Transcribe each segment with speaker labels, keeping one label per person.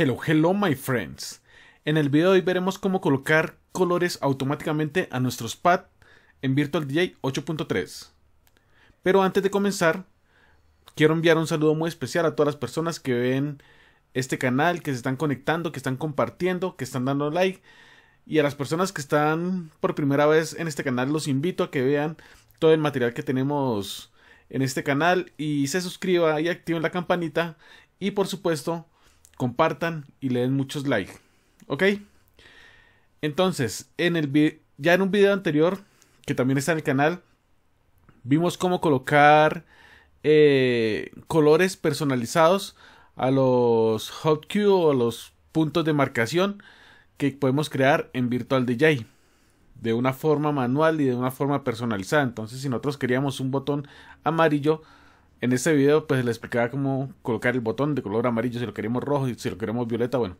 Speaker 1: Hello, hello my friends. En el video de hoy veremos cómo colocar colores automáticamente a nuestros pads en Virtual DJ 8.3. Pero antes de comenzar, quiero enviar un saludo muy especial a todas las personas que ven este canal, que se están conectando, que están compartiendo, que están dando like. Y a las personas que están por primera vez en este canal, los invito a que vean todo el material que tenemos en este canal y se suscriban y activen la campanita. Y por supuesto, compartan y le den muchos likes. ¿Ok? Entonces, en el ya en un video anterior, que también está en el canal, vimos cómo colocar eh, colores personalizados a los hot cue o a los puntos de marcación que podemos crear en Virtual DJ de una forma manual y de una forma personalizada. Entonces, si nosotros queríamos un botón amarillo, en este video pues les explicaba cómo colocar el botón de color amarillo si lo queremos rojo y si lo queremos violeta, bueno,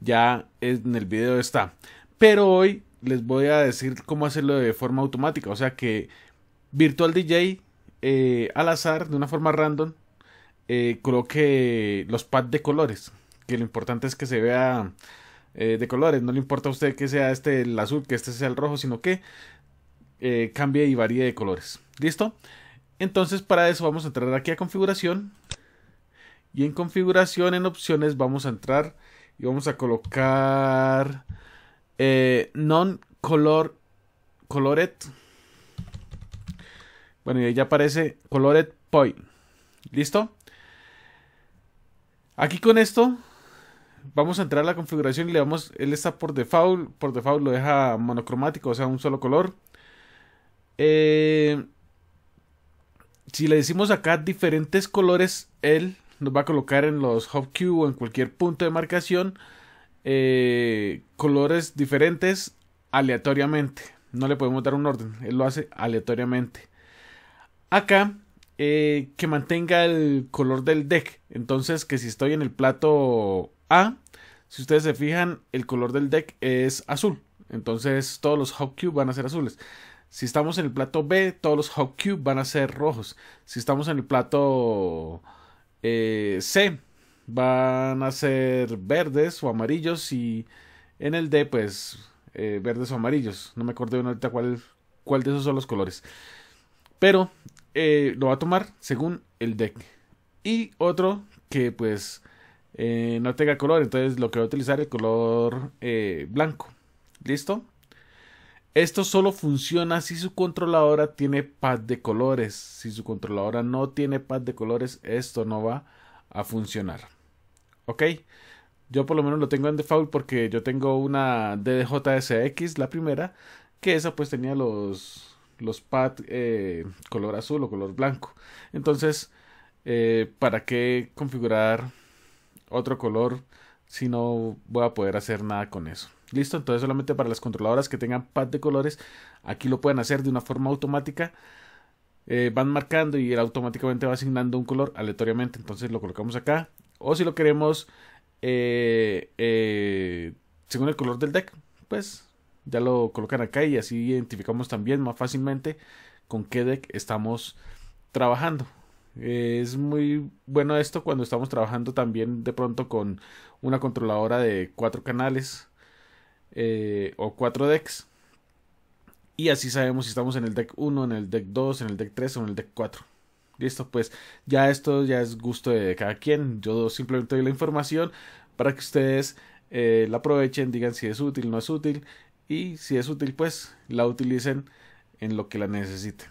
Speaker 1: ya en el video está. Pero hoy les voy a decir cómo hacerlo de forma automática, o sea que Virtual DJ eh, al azar, de una forma random, eh, coloque los pads de colores, que lo importante es que se vea eh, de colores, no le importa a usted que sea este el azul, que este sea el rojo, sino que cambie y varíe de colores. ¿Listo? Entonces para eso vamos a entrar aquí a configuración. Y en configuración, en opciones, vamos a entrar y vamos a colocar eh, non-color colored. Bueno, y ahí ya aparece colored point ¿Listo? Aquí con esto vamos a entrar a la configuración y le damos, él está por default, por default lo deja monocromático, o sea, un solo color. Eh, si le decimos acá diferentes colores, él nos va a colocar en los hub cube o en cualquier punto de marcación eh, colores diferentes aleatoriamente. No le podemos dar un orden, él lo hace aleatoriamente. Acá, eh, que mantenga el color del deck. Entonces, que si estoy en el plato A, si ustedes se fijan, el color del deck es azul. Entonces, todos los hub Q van a ser azules. Si estamos en el plato B, todos los hot cube van a ser rojos. Si estamos en el plato eh, C, van a ser verdes o amarillos. Y en el D, pues eh, verdes o amarillos. No me acuerdo ahorita cuál, cuál de esos son los colores. Pero eh, lo va a tomar según el deck. Y otro que pues no tenga color. Entonces lo que va a utilizar es el color blanco. ¿Listo? Esto solo funciona si su controladora tiene pad de colores. Si su controladora no tiene pad de colores, esto no va a funcionar. ¿Ok? Yo por lo menos lo tengo en default porque yo tengo una DDJSX, la primera, que esa pues tenía los, los pad eh, color azul o color blanco. Entonces, eh, ¿para qué configurar otro color si no voy a poder hacer nada con eso? Listo, entonces solamente para las controladoras que tengan pad de colores, aquí lo pueden hacer de una forma automática. Eh, van marcando y él automáticamente va asignando un color aleatoriamente. Entonces lo colocamos acá. O si lo queremos eh, eh, según el color del deck, pues ya lo colocan acá y así identificamos también más fácilmente con qué deck estamos trabajando. Es muy bueno esto cuando estamos trabajando también de pronto con una controladora de cuatro canales eh, o 4 decks. Y así sabemos si estamos en el deck 1, en el deck 2, en el deck 3 o en el deck 4. Listo, pues ya esto ya es gusto de cada quien. Yo simplemente doy la información para que ustedes eh, la aprovechen, digan si es útil, no es útil. Y si es útil, pues la utilicen en lo que la necesiten.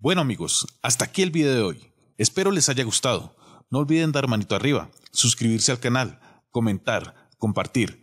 Speaker 1: Bueno amigos, hasta aquí el video de hoy. Espero les haya gustado. No olviden dar manito arriba, suscribirse al canal, comentar, compartir